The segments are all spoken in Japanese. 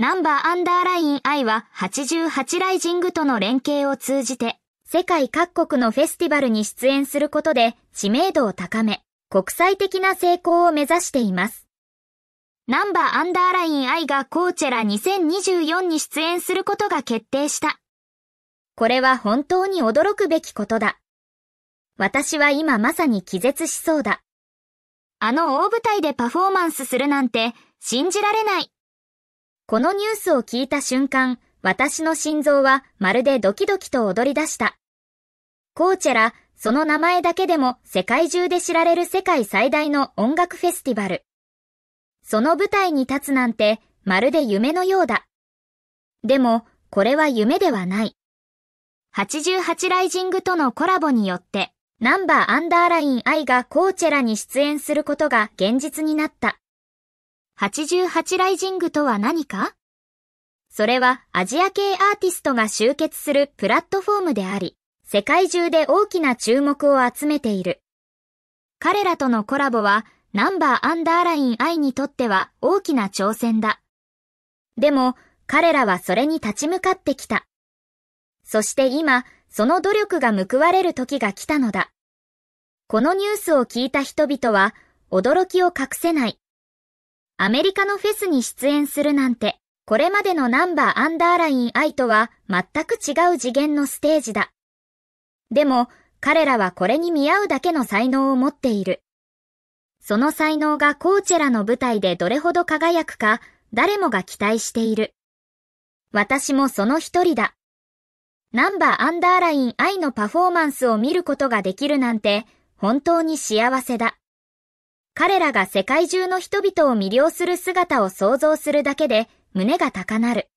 ナンバーアンダーライン I は88ライジングとの連携を通じて、世界各国のフェスティバルに出演することで知名度を高め、国際的な成功を目指しています。ナンバーアンダーライン I がコーチェラ2024に出演することが決定した。これは本当に驚くべきことだ。私は今まさに気絶しそうだ。あの大舞台でパフォーマンスするなんて信じられない。このニュースを聞いた瞬間、私の心臓はまるでドキドキと踊り出した。コーチェラ、その名前だけでも世界中で知られる世界最大の音楽フェスティバル。その舞台に立つなんて、まるで夢のようだ。でも、これは夢ではない。88ライジングとのコラボによって、ナンバーアンダーライン愛がコーチェラに出演することが現実になった。88ライジングとは何かそれはアジア系アーティストが集結するプラットフォームであり、世界中で大きな注目を集めている。彼らとのコラボは、ナンバーアンダーライン I にとっては大きな挑戦だ。でも、彼らはそれに立ち向かってきた。そして今、その努力が報われる時が来たのだ。このニュースを聞いた人々は、驚きを隠せない。アメリカのフェスに出演するなんて、これまでのナンバーアンダーライン I とは全く違う次元のステージだ。でも、彼らはこれに見合うだけの才能を持っている。その才能がコーチェラの舞台でどれほど輝くか、誰もが期待している。私もその一人だ。ナンバーアンダーライン I のパフォーマンスを見ることができるなんて、本当に幸せだ。彼らが世界中の人々を魅了する姿を想像するだけで胸が高鳴る。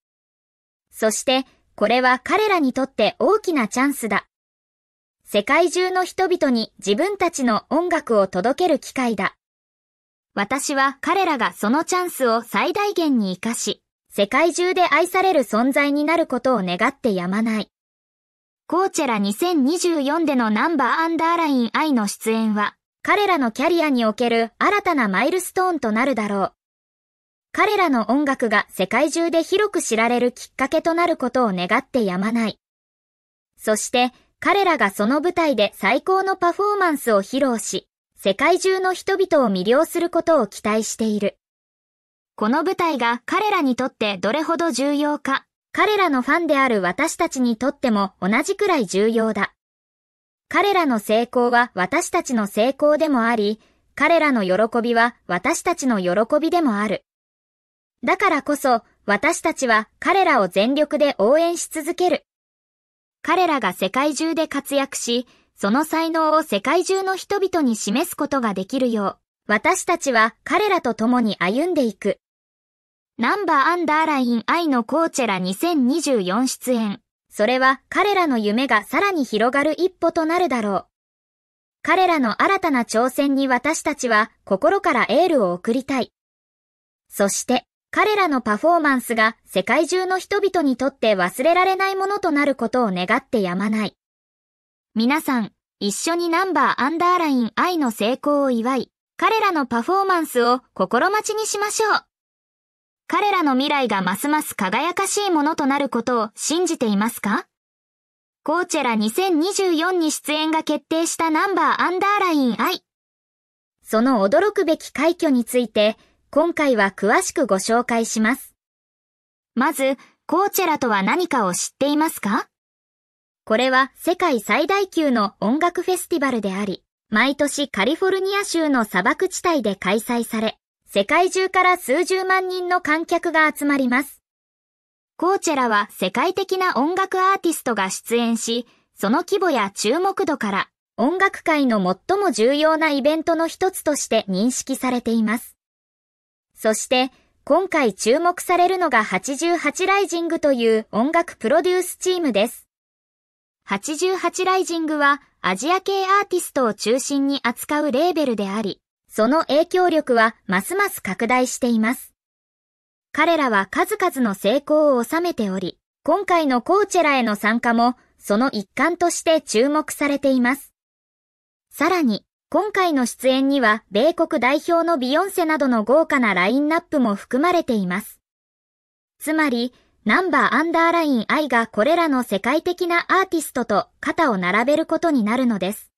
そして、これは彼らにとって大きなチャンスだ。世界中の人々に自分たちの音楽を届ける機会だ。私は彼らがそのチャンスを最大限に活かし、世界中で愛される存在になることを願ってやまない。コーチェラ2024でのナンバーアンダーライン愛の出演は、彼らのキャリアにおける新たなマイルストーンとなるだろう。彼らの音楽が世界中で広く知られるきっかけとなることを願ってやまない。そして彼らがその舞台で最高のパフォーマンスを披露し、世界中の人々を魅了することを期待している。この舞台が彼らにとってどれほど重要か、彼らのファンである私たちにとっても同じくらい重要だ。彼らの成功は私たちの成功でもあり、彼らの喜びは私たちの喜びでもある。だからこそ、私たちは彼らを全力で応援し続ける。彼らが世界中で活躍し、その才能を世界中の人々に示すことができるよう、私たちは彼らと共に歩んでいく。ナンバーアンダーライン愛のコーチェラ2024出演。それは彼らの夢がさらに広がる一歩となるだろう。彼らの新たな挑戦に私たちは心からエールを送りたい。そして彼らのパフォーマンスが世界中の人々にとって忘れられないものとなることを願ってやまない。皆さん、一緒にナンバーアンダーライン愛の成功を祝い、彼らのパフォーマンスを心待ちにしましょう。彼らの未来がますます輝かしいものとなることを信じていますかコーチェラ2024に出演が決定したナンバーアンダーライン I。その驚くべき快挙について、今回は詳しくご紹介します。まず、コーチェラとは何かを知っていますかこれは世界最大級の音楽フェスティバルであり、毎年カリフォルニア州の砂漠地帯で開催され、世界中から数十万人の観客が集まります。コーチェラは世界的な音楽アーティストが出演し、その規模や注目度から音楽界の最も重要なイベントの一つとして認識されています。そして、今回注目されるのが88ライジングという音楽プロデュースチームです。88ライジングはアジア系アーティストを中心に扱うレーベルであり、その影響力はますます拡大しています。彼らは数々の成功を収めており、今回のコーチェラへの参加もその一環として注目されています。さらに、今回の出演には米国代表のビヨンセなどの豪華なラインナップも含まれています。つまり、ナンバーアンダーライン I がこれらの世界的なアーティストと肩を並べることになるのです。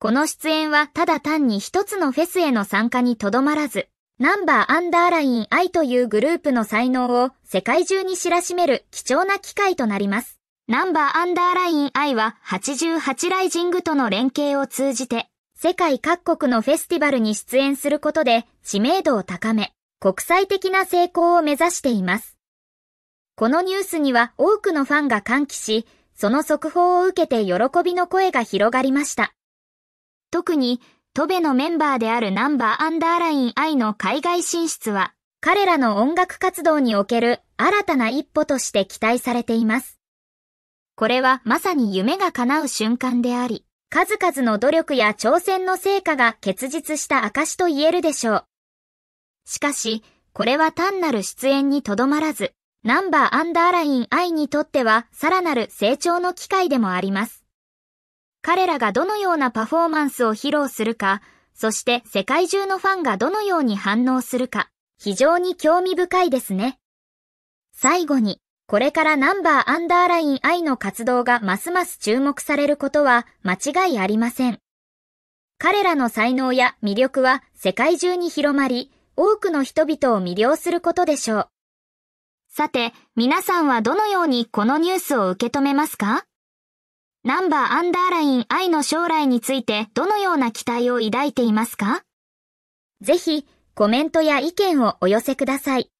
この出演はただ単に一つのフェスへの参加にとどまらず、ナンバーアンダーライン I というグループの才能を世界中に知らしめる貴重な機会となります。ナンバーアンダーライン I は88ライジングとの連携を通じて、世界各国のフェスティバルに出演することで知名度を高め、国際的な成功を目指しています。このニュースには多くのファンが歓喜し、その速報を受けて喜びの声が広がりました。特に、トベのメンバーであるナンバーアンダーライン I の海外進出は、彼らの音楽活動における新たな一歩として期待されています。これはまさに夢が叶う瞬間であり、数々の努力や挑戦の成果が結実した証と言えるでしょう。しかし、これは単なる出演にとどまらず、ナンバーアンダーライン I にとってはさらなる成長の機会でもあります。彼らがどのようなパフォーマンスを披露するか、そして世界中のファンがどのように反応するか、非常に興味深いですね。最後に、これからナンバーアンダーライン I の活動がますます注目されることは間違いありません。彼らの才能や魅力は世界中に広まり、多くの人々を魅了することでしょう。さて、皆さんはどのようにこのニュースを受け止めますかナンバーアンダーライン I の将来についてどのような期待を抱いていますかぜひコメントや意見をお寄せください。